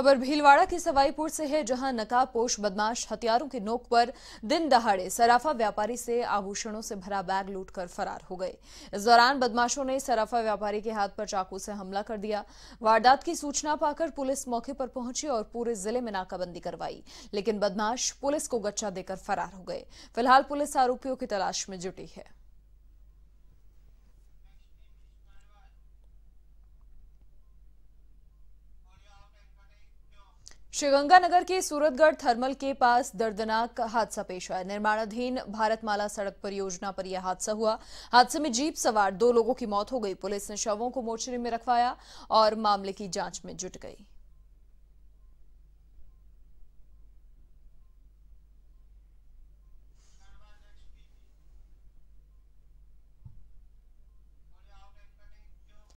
खबर भीलवाड़ा के सवाईपुर से है जहां नकाबपोश बदमाश हथियारों की नोक पर दिन दहाड़े सराफा व्यापारी से आभूषणों से भरा बैग लूटकर फरार हो गए इस दौरान बदमाशों ने सराफा व्यापारी के हाथ पर चाकू से हमला कर दिया वारदात की सूचना पाकर पुलिस मौके पर पहुंची और पूरे जिले में नाकाबंदी करवाई लेकिन बदमाश पुलिस को गच्चा देकर फरार हो गए फिलहाल पुलिस आरोपियों की तलाश में जुटी है श्रीगंगानगर के सूरतगढ़ थर्मल के पास दर्दनाक हादसा पेश आया निर्माणाधीन भारतमाला सड़क परियोजना पर यह हादसा हुआ हादसे में जीप सवार दो लोगों की मौत हो गई पुलिस ने शवों को मोर्चरी में रखवाया और मामले की जांच में जुट गई